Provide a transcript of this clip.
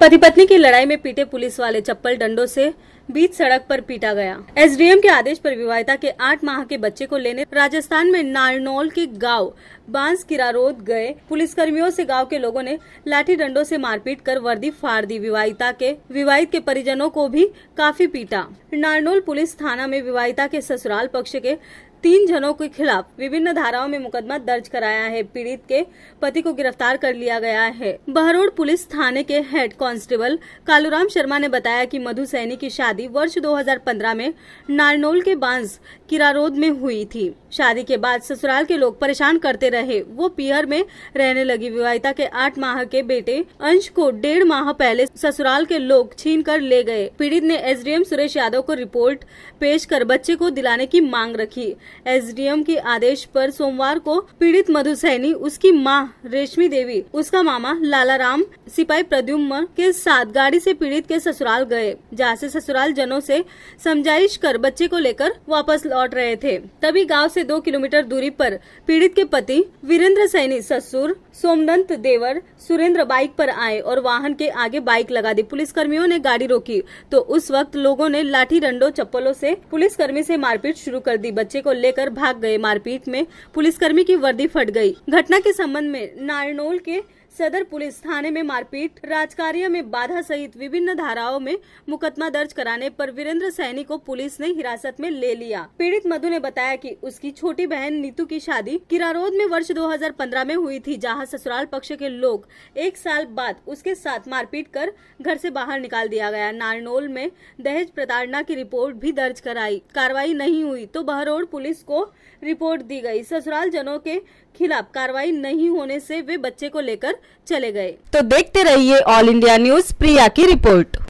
पति पत्नी की लड़ाई में पीटे पुलिस वाले चप्पल डंडों से बीच सड़क पर पीटा गया एसडीएम के आदेश पर विवाहिता के आठ माह के बच्चे को लेने राजस्थान में नारनौल के गांव बांस किरारोद गए पुलिसकर्मियों से गांव के लोगों ने लाठी डंडों से मारपीट कर वर्दी फाड़ दी विवाहिता के विवाहित के परिजनों को भी काफी पीटा नारनौल पुलिस थाना में विवाहिता के ससुराल पक्ष के तीन जनों के खिलाफ विभिन्न धाराओं में मुकदमा दर्ज कराया है पीड़ित के पति को गिरफ्तार कर लिया गया है बहरोड पुलिस थाने के हेड कांस्टेबल कालूराम शर्मा ने बताया कि मधु सैनी की शादी वर्ष 2015 में नारनोल के बांस किरारोद में हुई थी शादी के बाद ससुराल के लोग परेशान करते रहे वो पियर में रहने लगी विवाहिता के आठ माह के बेटे अंश को डेढ़ माह पहले ससुराल के लोग छीन कर ले गए पीड़ित ने एसडीएम सुरेश यादव को रिपोर्ट पेश कर बच्चे को दिलाने की मांग रखी एसडीएम के आदेश पर सोमवार को पीड़ित मधु सैनी उसकी मां रेशमी देवी उसका मामा लाला राम सिपाही प्रद्युम्न के साथ गाड़ी से पीड़ित के ससुराल गए जहाँ से ससुराल जनों से समझाइश कर बच्चे को लेकर वापस लौट रहे थे तभी गाँव से दो किलोमीटर दूरी पर पीड़ित के पति वीरेंद्र सैनी ससुर सोमदंत देवर सुरेंद्र बाइक पर आए और वाहन के आगे बाइक लगा दी पुलिस कर्मियों ने गाड़ी रोकी तो उस वक्त लोगों ने लाठी डंडो चप्पलों से पुलिसकर्मी से मारपीट शुरू कर दी बच्चे को लेकर भाग गए मारपीट में पुलिसकर्मी की वर्दी फट गई घटना के संबंध में नारनोल के सदर पुलिस थाने में मारपीट राजकार्य में बाधा सहित विभिन्न धाराओं में मुकदमा दर्ज कराने पर वीरेंद्र सैनी को पुलिस ने हिरासत में ले लिया पीड़ित मधु ने बताया कि उसकी छोटी बहन नीतू की शादी किरारोद में वर्ष 2015 में हुई थी जहां ससुराल पक्ष के लोग एक साल बाद उसके साथ मारपीट कर घर ऐसी बाहर निकाल दिया गया नारनोल में दहेज प्रताड़ना की रिपोर्ट भी दर्ज कराई कार्रवाई नहीं हुई तो बहरोड पुलिस को रिपोर्ट दी गई ससुराल जनों के खिलाफ कार्रवाई नहीं होने से वे बच्चे को लेकर चले गए तो देखते रहिए ऑल इंडिया न्यूज प्रिया की रिपोर्ट